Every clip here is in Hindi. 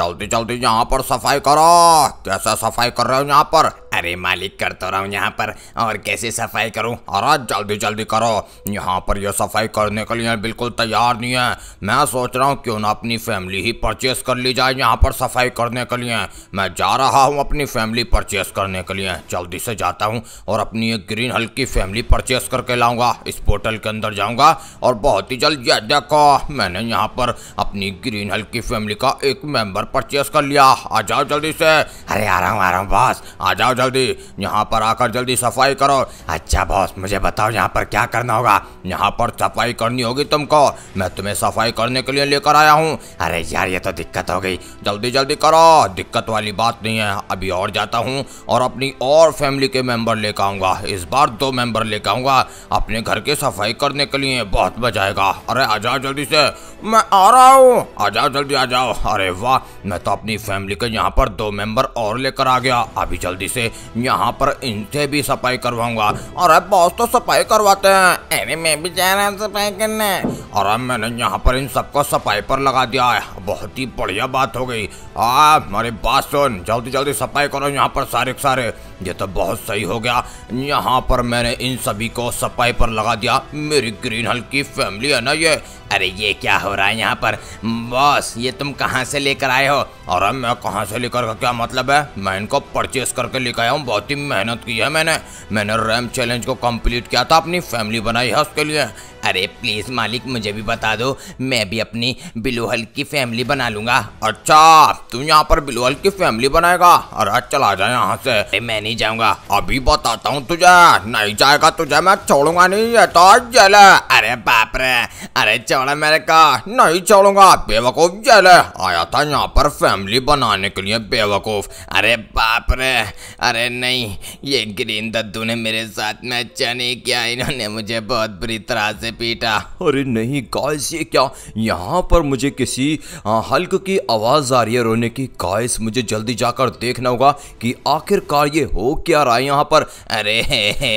जल्दी जल्दी यहाँ पर सफाई करो कैसे सफाई कर रहे हो यहाँ पर अरे मालिक करता रहा हूँ यहाँ पर और कैसे सफाई करूँ अरे जल्दी जल्दी करो यहाँ पर यह सफाई करने के लिए बिल्कुल तैयार नहीं है मैं सोच रहा हूँ क्यों ना अपनी फैमिली ही परचेस कर ली जाए यहाँ पर सफाई करने के लिए मैं जा रहा हूँ अपनी फैमिली परचेस करने के लिए जल्दी से जाता हूँ और अपनी एक ग्रीन हल्की फैमिली परचेस करके लाऊंगा इस पोर्टल के अंदर जाऊँगा और बहुत ही जल्द यह देखो मैंने यहाँ पर अपनी ग्रीन हल्की फैमिली का एक मेम्बर परचेस कर लिया आ जाओ जल्दी से अरे आ रहा हूँ आ रहा हूँ बस आ जाओ जल्दी यहाँ पर आकर जल्दी सफाई करो अच्छा बॉस मुझे बताओ यहाँ पर क्या करना होगा यहाँ पर सफाई करनी होगी तुमको मैं तुम्हें सफाई करने के लिए लेकर आया हूँ अरे यार ये तो दिक्कत हो गई जल्दी जल्दी करो दिक्कत वाली बात नहीं है अभी और जाता हूँ और अपनी और फैमिली के मेम्बर लेकर आऊँगा इस बार दो मेम्बर लेकर आऊँगा अपने घर की सफाई करने के लिए बहुत मजा आएगा अरे आ जाओ जल्दी से मैं आ रहा हूँ आ जाओ जल्दी आ जाओ अरे वाह मैं तो अपनी फैमिली के यहाँ पर दो मेंबर और लेकर आ गया अभी जल्दी से यहाँ पर इनसे भी सफाई करवाऊंगा और अब बॉस तो सफाई करवाते हैं अरे मैं भी जा रहा हूँ सफाई करने और अब मैंने यहाँ पर इन सबको सफाई पर लगा दिया है बहुत ही बढ़िया बात हो गई आप हमारे बात सुन जल्दी जल्दी सफाई करो यहाँ पर सारे सारे ये तो बहुत सही हो गया यहाँ पर मैंने इन सभी को सफाई पर लगा दिया मेरी ग्रीन हल की फैमिली है ना ये अरे ये क्या हो रहा है यहाँ पर बस ये तुम कहाँ से लेकर आए हो अरे मैं कहाँ से लेकर का क्या मतलब है मैं इनको परचेस करके लेकर आया हूँ बहुत ही मेहनत की है मैंने मैंने रैम चैलेंज को कम्प्लीट किया था अपनी फैमिली बनाई है उसके लिए अरे प्लीज़ मालिक मुझे भी बता दो मैं भी अपनी बिलोहल की फैमिली बना लूंगा अच्छा तुम यहाँ पर बिलोहल की फैमिली बनाएगा अरे चला जाए यहाँ से मैंने नहीं जाऊंगा अभी बताता हूँ तुझे नहीं जाएगा तुझे मैं छोड़ूंगा नहीं ये तो जल अरे बाप रे अरे चौड़ा मेरे का नहीं छोड़ूंगा बेवकूफ जल आया था यहाँ पर फैमिली बनाने के लिए बेवकूफ अरे बाप रे अरे नहीं ये ग्रीन दद्दू ने मेरे साथ में अच्छा नहीं किया इन्होंने मुझे बहुत बुरी तरह से पीटा अरे नहीं गाइस ये क्या यहाँ पर मुझे किसी हल्क की आवाज आ रही है रोने की गाइस मुझे जल्दी जाकर देखना होगा कि आखिरकार ये हो हो क्या रहा है यहाँ पर अरे हे हे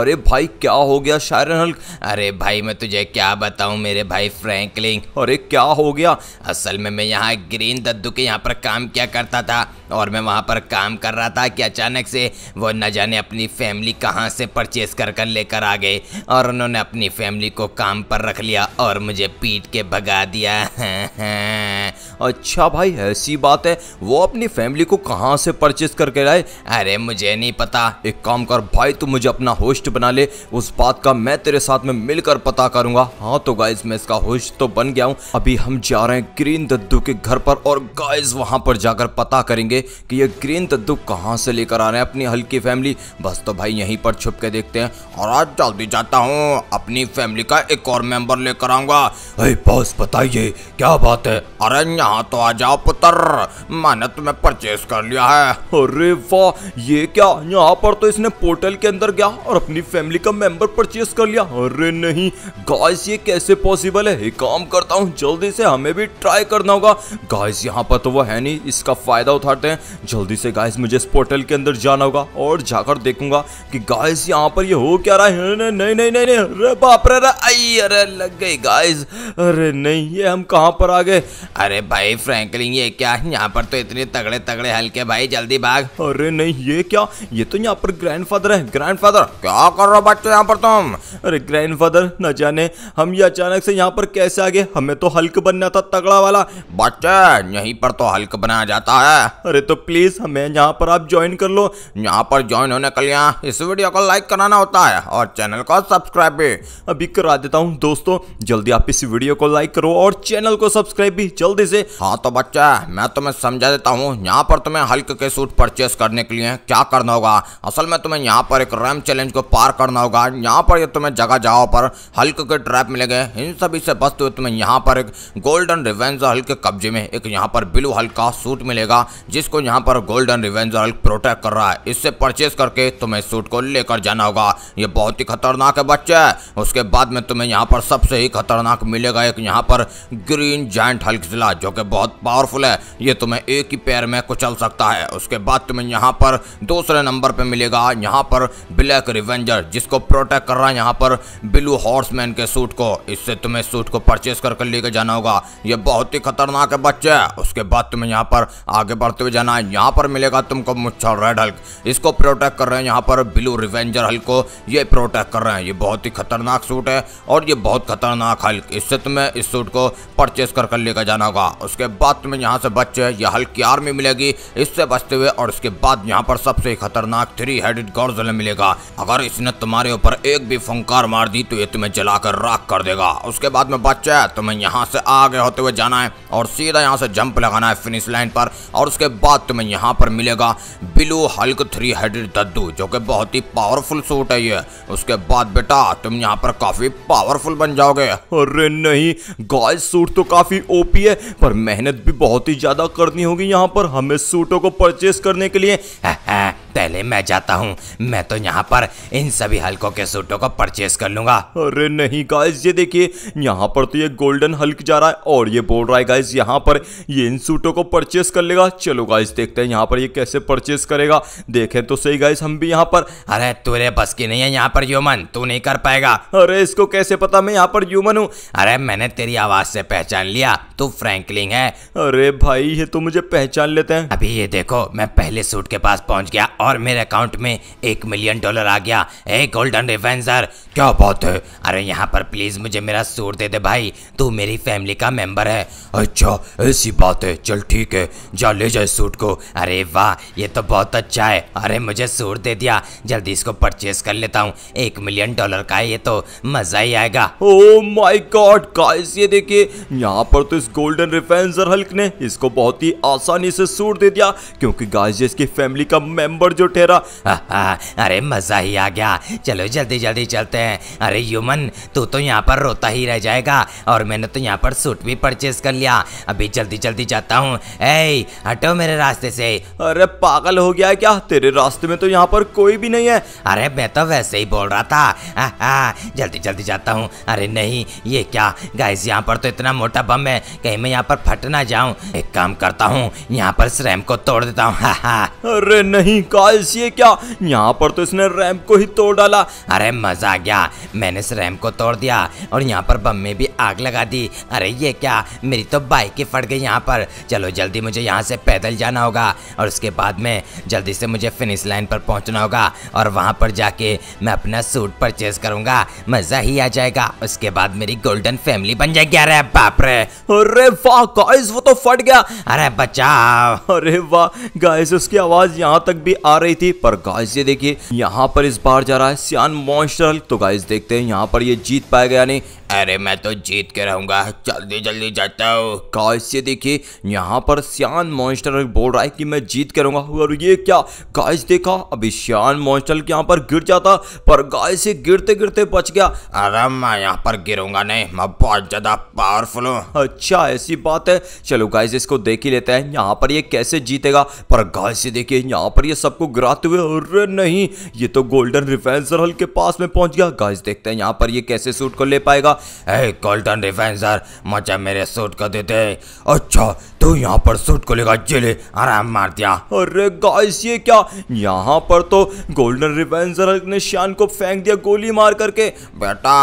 अरे भाई क्या हो गया शायरन हल्क अरे भाई मैं तुझे क्या बताऊँ मेरे भाई फ्रैंकलिंग अरे क्या हो गया असल में मैं यहाँ ग्रीन दद्दू के यहाँ पर काम क्या करता था और मैं वहाँ पर काम कर रहा था कि अचानक से वो न जाने अपनी फैमिली कहाँ से परचेज कर कर लेकर आ गए और उन्होंने अपनी फैमिली को काम पर रख लिया और मुझे पीट के भगा दिया अच्छा भाई ऐसी बात है वो अपनी फैमिली को कहाँ से परचेज करके लाए अरे मुझे नहीं पता एक काम कर भाई तू मुझे अपना होस्ट बना ले उस बात का मैं तेरे साथ में मिलकर पता करूंगा हाँ तो गाइज मैं इसका होस्ट तो बन गया हूँ अभी हम जा रहे हैं ग्रीन दद्दू के घर पर और गाइज वहाँ पर जाकर पता करेंगे कि ये ग्रीन तद्दू तो कहाँ से लेकर आ रहे हैं अपनी हल्की फैमिली बस तो भाई यहीं पर छुप के देखते हैं और आज जल्दी जाता हूँ अपनी फैमिली का एक और मेंबर लेकर आऊँगा अरे बॉस बताइए क्या बात है अरे यहाँ तो आ जाओ पुत्र मैंने तुम्हें परचेज कर लिया है अरे वाह ये क्या यहाँ पर तो इसने पोर्टल के अंदर गया और अपनी फैमिली का मेंबर परचेज कर लिया अरे नहीं गाइस ये कैसे पॉसिबल है एक काम करता हूँ जल्दी से हमें भी ट्राई करना होगा गाइस यहाँ पर तो वो है नहीं इसका फायदा उठाते हैं जल्दी से गाइस मुझे इस पोर्टल के अंदर जाना होगा और जाकर देखूंगा कि गाइस यहाँ पर ये हो क्या रहा है नहीं नहीं नहीं नहीं अरे बाप रे आई अरे लग गई गाइस अरे नहीं ये हम कहाँ पर आ गए अरे भाई फ्रैंकलिन ये क्या यहाँ पर तो इतने तगड़े तगड़े हल्के भाई जल्दी भाग अरे नहीं ये क्या ये तो यहाँ पर ग्रैंड फादर है ग्रैंड फादर क्या कर रहा हो बच्चे यहाँ पर तुम अरे ग्रैंड फादर न जाने हम ये अचानक से यहाँ पर कैसे आ गए हमें तो हल्क बनना था तगड़ा वाला बच्चा यहीं पर तो हल्क बनाया जाता है अरे रहे तो प्लीज हमें यहाँ पर आप ज्वाइन कर लो यहाँ पर ज्वाइन होने के लिए इस वीडियो को लाइक कराना होता है और चैनल को सब्सक्राइब भी अभी करा देता हूँ दोस्तों जल्दी आप इस वीडियो को लाइक करो और चैनल को सब्सक्राइब भी जल्दी से हाँ तो बच्चा मैं तुम्हें समझा देता हूँ यहाँ पर तुम्हें हल्क के सूट परचेस करने के लिए क्या करना होगा असल में तुम्हें यहाँ पर एक रैम चैलेंज को पार करना होगा यहाँ पर तुम्हें जगह जगह पर हल्क के ट्रैप मिलेंगे इन सभी से बस तुम्हें यहाँ पर एक गोल्डन रिवेंज हल्क कब्जे में एक यहाँ पर ब्लू हल्का सूट मिलेगा जिस को यहाँ पर गोल्डन रिवेंजर हल्क प्रोटेक्ट कर रहा है इससे परचेस करके तुम्हें सूट को लेकर जाना होगा ये बहुत ही खतरनाक है बच्चा उसके बाद में तुम्हें यहाँ पर सबसे ही खतरनाक मिलेगा एक यहाँ पर ग्रीन जॉइंट हल्क जिला जो कि बहुत पावरफुल है ये तुम्हें एक ही पैर में कुचल सकता है उसके बाद तुम्हें यहाँ पर दूसरे नंबर पर मिलेगा यहाँ पर ब्लैक रिवेंजर जिसको प्रोटेक्ट कर रहा है यहाँ पर ब्लू हॉर्समैन के सूट को इससे तुम्हें सूट को परचेस करके लेकर जाना होगा ये बहुत ही खतरनाक है बच्चे उसके बाद तुम्हें यहाँ पर आगे बढ़ते हुए जाना है यहाँ पर मिलेगा तुमको मुच्छा रेड हल्क इसको प्रोटेक्ट कर रहे हैं यहाँ पर ब्लू रिवेंजर हल्क को ये प्रोटेक्ट कर रहे हैं ये बहुत ही खतरनाक सूट है और ये बहुत खतरनाक हल्क इससे तुम्हें इस सूट को परचेस कर कर लेकर जाना होगा उसके बाद तुम्हें यहाँ से बच्चे ये हल्क की आर्मी मिलेगी इससे बचते हुए और उसके बाद यहाँ पर सबसे खतरनाक थ्री हेडेड गॉर्जल मिलेगा अगर इसने तुम्हारे ऊपर एक भी फंकार मार दी तो ये तुम्हें जलाकर राख कर देगा उसके बाद में बच्चा है तुम्हें यहाँ से आगे होते हुए जाना है और सीधा यहाँ से जंप लगाना है फिनिश लाइन पर और उसके बाद तुम्हें यहाँ पर मिलेगा बिलो हल्क थ्री हेडेड दद्दू जो कि बहुत ही पावरफुल सूट है ये उसके बाद बेटा तुम यहाँ पर काफी पावरफुल बन जाओगे अरे नहीं गाय सूट तो काफी ओपी है पर मेहनत भी बहुत ही ज्यादा करनी होगी यहाँ पर हमें सूटों को परचेस करने के लिए पहले मैं जाता हूँ मैं तो यहाँ पर इन सभी हल्कों के सूटों को परचेस कर लूंगा अरे नहीं गाइस ये देखिए यहाँ पर तो ये गोल्डन हल्क जा रहा है और ये बोल रहा है गाइस यहाँ पर ये इन सूटों को परचेस कर लेगा चलो गाइस देखते हैं यहाँ पर ये कैसे परचेस करेगा देखें तो सही गाइस हम भी यहाँ पर अरे तुरे बस की नहीं है यहाँ पर ह्यूमन तू नहीं कर पाएगा अरे इसको कैसे पता मैं यहाँ पर ह्यूमन हूँ अरे मैंने तेरी आवाज से पहचान लिया तू फ्रैंकलिंग है अरे भाई ये तो मुझे पहचान लेते हैं अभी ये देखो मैं पहले सूट के पास पहुंच गया और मेरे अकाउंट में एक मिलियन डॉलर आ गया ए गोल्डन रिवेंजर क्या बात है अरे यहाँ पर प्लीज़ मुझे मेरा सूट दे दे भाई तू मेरी फैमिली का मेंबर है अच्छा ऐसी बात है चल ठीक है जा ले जाए सूट को अरे वाह ये तो बहुत अच्छा है अरे मुझे सूट दे दिया जल्दी इसको परचेज कर लेता हूँ एक मिलियन डॉलर का है ये तो मज़ा ही आएगा ओ माई गॉड गाइस ये देखिए यहाँ पर तो इस गोल्डन रिफेंसर हल्क ने इसको बहुत ही आसानी से सूट दे दिया क्योंकि गाइस ये इसकी फैमिली का मेंबर जो ठहरा अरे मजा ही आ गया चलो जल्दी जल्दी चलते हैं अरे यूमन तू तो यहाँ पर रोता ही रह जाएगा और मैंने तो यहाँ पर सूट भी परचेज कर लिया अभी जल्दी जल्दी जाता हूँ ऐ हटो मेरे रास्ते से अरे पागल हो गया क्या तेरे रास्ते में तो यहाँ पर कोई भी नहीं है अरे मैं तो वैसे ही बोल रहा था जल्दी जल्दी जाता हूँ अरे नहीं ये क्या गाइस यहाँ पर तो इतना मोटा बम है कहीं मैं यहाँ पर फट ना जाऊँ एक काम करता हूँ यहाँ पर श्रैम को तोड़ देता हूँ अरे नहीं गाइस ये क्या यहाँ पर तो इसने रैम्प को ही तोड़ डाला अरे मजा आ गया मैंने इस रैम्प को तोड़ दिया और यहाँ पर बम में भी आग लगा दी अरे ये क्या मेरी तो बाइक ही फट गई यहाँ पर चलो जल्दी मुझे यहाँ से पैदल जाना होगा और उसके बाद में जल्दी से मुझे फिनिश लाइन पर पहुँचना होगा और वहाँ पर जाके मैं अपना सूट परचेज करूँगा मज़ा ही आ जाएगा उसके बाद मेरी गोल्डन फैमिली बन जाएगी अरे बाप रे अरे वाह गाइस वो तो फट गया अरे बचाओ अरे वाह गाइस उसकी आवाज़ यहाँ तक भी आ आ रही थी पर गाइस ये देखिए यहाँ पर इस बार जा रहा है सियान मॉन्स्टर तो गाइस देखते हैं यहाँ पर ये जीत पाएगा या नहीं अरे मैं तो जीत के रहूंगा जल्दी जल्दी जाता हूँ गाइस ये देखिए यहाँ पर सियान मॉन्स्टर बोल रहा है कि मैं जीत के रहूंगा और ये क्या गाइस देखा अभी सियान मॉन्स्टर यहाँ पर गिर जाता पर गाय से गिरते गिरते बच गया अरे मैं यहाँ पर गिरूंगा नहीं मैं बहुत ज्यादा पावरफुल हूँ अच्छा ऐसी बात है चलो गाइस इसको देख ही लेते हैं यहाँ पर ये कैसे जीतेगा पर गाइस ये देखिए यहाँ पर ये सब को गिराते हुए अरे नहीं ये तो गोल्डन रिफेंसर हल के पास में पहुंच गया गाइस देखते हैं यहाँ पर ये कैसे सूट को ले पाएगा ए गोल्डन रिफेंसर मचा मेरे सूट को देते अच्छा तो यहाँ पर सूट को लेकर जेले आराम मार दिया अरे गाइस ये क्या यहाँ पर तो गोल्डन रिवेंजर ने शान को फेंक दिया गोली मार करके बेटा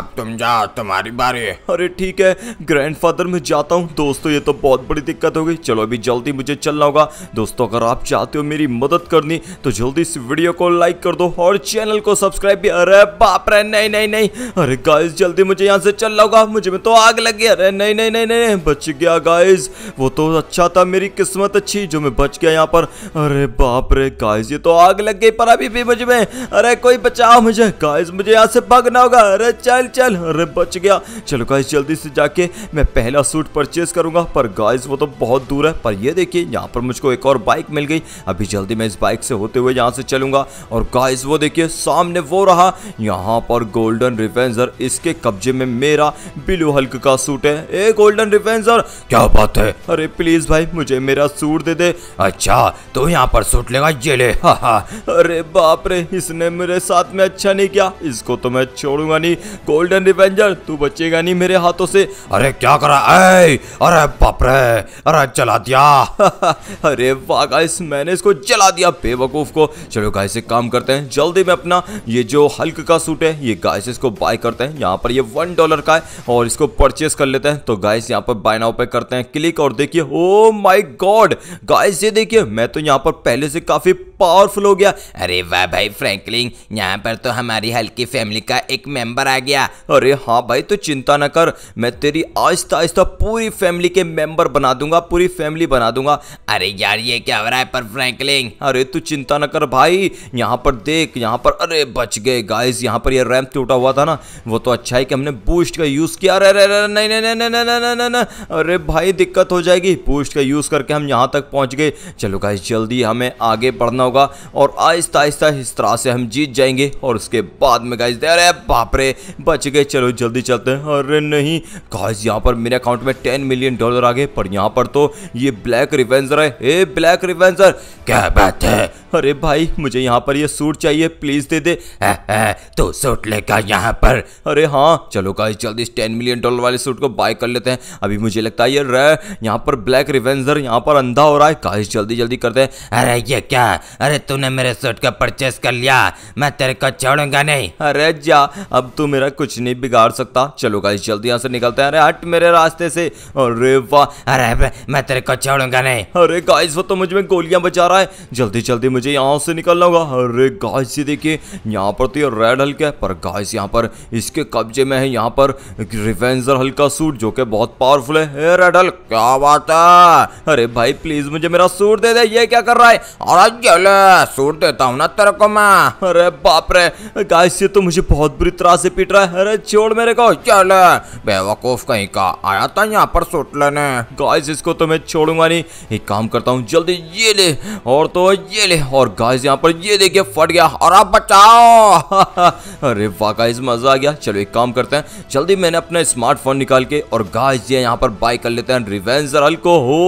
अब तुम जाओ तुम्हारी बारी अरे ठीक है ग्रैंडफादर में जाता हूँ दोस्तों ये तो बहुत बड़ी दिक्कत हो गई चलो अभी जल्दी मुझे चलना होगा दोस्तों अगर आप चाहते हो मेरी मदद करनी तो जल्दी इस वीडियो को लाइक कर दो और चैनल को सब्सक्राइब भी अरे बाप रे नहीं नहीं नहीं अरे गाइस जल्दी मुझे यहाँ से चलना होगा मुझे में तो आग लगी अरे नहीं नहीं नहीं नहीं बच गया गाइस वो तो अच्छा था मेरी किस्मत अच्छी जो मैं बच गया यहाँ पर अरे बाप रे गाइस ये तो आग लग गई पर अभी भी मुझ में अरे कोई बचाओ मुझे गाइस मुझे यहाँ से भागना होगा अरे चल चल अरे बच गया चलो गाइस जल्दी से जाके मैं पहला सूट परचेज करूंगा पर गाइस वो तो बहुत दूर है पर ये देखिए यहाँ पर मुझको एक और बाइक मिल गई अभी जल्दी मैं इस बाइक से होते हुए यहाँ से चलूंगा और गाइस वो देखिए सामने वो रहा यहाँ पर गोल्डन रिवेंजर इसके कब्जे में मेरा बिलू हल्क का सूट है ए गोल्डन रिवेंजर क्या बात है अरे प्लीज भाई मुझे मेरा सूट दे दे अच्छा तो यहाँ पर सूट लेगा ये ले हा हा अरे बाप रे इसने मेरे साथ में अच्छा नहीं किया इसको तो मैं छोड़ूंगा नहीं गोल्डन रिवेंजर तू बचेगा नहीं मेरे हाथों से अरे क्या करा ऐ अरे बाप रे अरे चला दिया अरे वाह इस मैंने इसको जला दिया बेवकूफ को चलो गाय से काम करते हैं जल्दी में अपना ये जो हल्क का सूट है ये गाय से इसको बाय करते हैं यहाँ पर ये वन डॉलर का है और इसको परचेस कर लेते हैं तो गाय से यहाँ पर बाय नाउ पे करते हैं क्लिक और देखिए ओ माय गॉड गाइस ये देखिए मैं तो यहाँ पर पहले से काफी पावरफुल हो गया अरे वाह भाई फ्रैंकलिन यहाँ पर तो हमारी हल्की फैमिली का एक मेंबर आ गया अरे हाँ भाई तो चिंता ना कर मैं तेरी आहिस्ता आहिस्ता पूरी फैमिली के मेंबर बना दूंगा पूरी फैमिली बना दूंगा अरे यार ये क्या हो रहा है पर फ्रैंकलिन अरे तू चिंता ना कर भाई यहाँ पर देख यहाँ पर अरे बच गए गाइस यहाँ पर ये रैम्प टूटा हुआ था ना वो तो अच्छा है कि हमने बूस्ट का यूज किया अरे अरे नहीं नहीं नहीं नहीं नहीं नहीं अरे भाई दिक्कत हो जाए जाएगी पोस्ट का यूज़ करके हम यहाँ तक पहुँच गए चलो गाइस जल्दी हमें आगे बढ़ना होगा और आहिस्ता आहिस्ता इस तरह से हम जीत जाएंगे और उसके बाद में गाइस अरे बापरे बच गए चलो जल्दी चलते हैं अरे नहीं गाइस यहाँ पर मेरे अकाउंट में टेन मिलियन डॉलर आ गए पर यहाँ पर तो ये ब्लैक रिवेंजर है ए ब्लैक रिवेंजर क्या बात है अरे भाई मुझे यहाँ पर ये सूट चाहिए प्लीज दे दे है, है, तो सूट लेकर यहाँ पर अरे हाँ चलो गाइस जल्दी इस टेन मिलियन डॉलर वाले सूट को बाय कर लेते हैं अभी मुझे लगता है ये रे यहाँ पर ब्लैक रिवेंजर यहाँ पर अंधा हो रहा है गाइस जल्दी जल्दी करते हैं अरे ये क्या अरे तूने मेरे सूट का परचेस कर लिया मैं तेरे को छोड़ूंगा नहीं अरे जा अब तू मेरा कुछ नहीं बिगाड़ सकता चलो गाइस जल्दी यहाँ से निकलते हैं अरे हट मेरे रास्ते से अरे वाह अरे मैं तेरे को छोड़ूंगा नहीं अरे गाइस वो तो मुझ में गोलियां बचा रहा है जल्दी जल्दी मुझे मुझे यहाँ से निकलना होगा अरे गाइस ये देखिए यहाँ पर तो ये रेड हल्का है पर गाइस यहाँ पर इसके कब्जे में है यहाँ पर रिवेंजर हल्का सूट जो कि बहुत पावरफुल है रेड हल क्या बात है अरे भाई प्लीज मुझे मेरा सूट दे दे ये क्या कर रहा है अरे सूट देता हूँ ना तेरे को मैं अरे बाप रे गाइस ये तो मुझे बहुत बुरी तरह से पीट रहा है अरे छोड़ मेरे को चल बेवकूफ कहीं का आया था यहाँ पर सूट लेने गाइस इसको तो मैं छोड़ूंगा नहीं एक काम करता हूँ जल्दी ये ले और तो ये ले और गाइस यहाँ पर ये देखिए फट गया और आप बचाओ अरे वाह गाइस मजा आ गया चलो एक काम करते हैं जल्दी मैंने अपना स्मार्टफोन निकाल के और गाइस ये यहाँ पर बाय कर लेते हैं रिवेंजर हल्को हो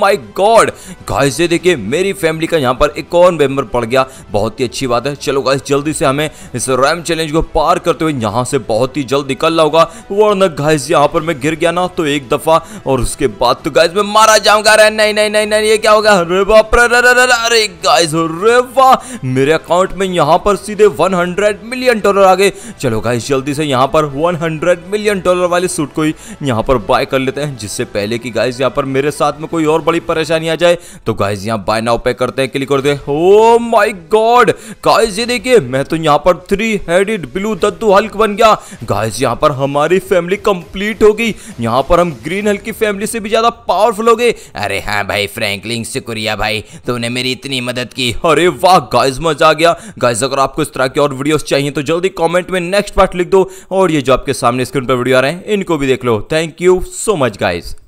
माई गॉड गाइस ये देखिए मेरी फैमिली का यहाँ पर एक और मेम्बर पड़ गया बहुत ही अच्छी बात है चलो गाइस जल्दी से हमें इस रैम चैलेंज को पार करते हुए यहाँ से बहुत ही जल्द निकल रहा होगा वरना गाइस यहाँ पर मैं गिर गया ना तो एक दफा और उसके बाद तो गाइस मैं मारा जाऊंगा अरे नहीं नहीं नहीं नहीं ये क्या होगा अरे बाप रे अरे गाइस अरे वाह मेरे अकाउंट में यहाँ पर सीधे 100 मिलियन डॉलर आ गए चलो गाइस जल्दी से यहाँ पर 100 मिलियन डॉलर वाले सूट को ही यहाँ पर बाय कर लेते हैं जिससे पहले कि गाइस यहाँ पर मेरे साथ में कोई और बड़ी परेशानी आ जाए तो गाइस यहाँ बाय नाउ पे करते हैं क्लिक करते हैं ओ माई गॉड गाइज ये देखिए मैं तो यहाँ पर थ्री हेडेड ब्लू दद्दू हल्क बन गया गाइज यहाँ पर हमारी फैमिली कंप्लीट होगी यहाँ पर हम ग्रीन हल्क की फैमिली से भी ज्यादा पावरफुल हो गए अरे हाँ भाई फ्रेंकलिंग सिकुरिया भाई तुमने मेरी इतनी मदद की अरे वाह गाइज मजा आ गया गाइज अगर आपको इस तरह की और वीडियोस चाहिए तो जल्दी कमेंट में नेक्स्ट पार्ट लिख दो और ये जो आपके सामने स्क्रीन पर वीडियो आ रहे हैं इनको भी देख लो thank you so much guys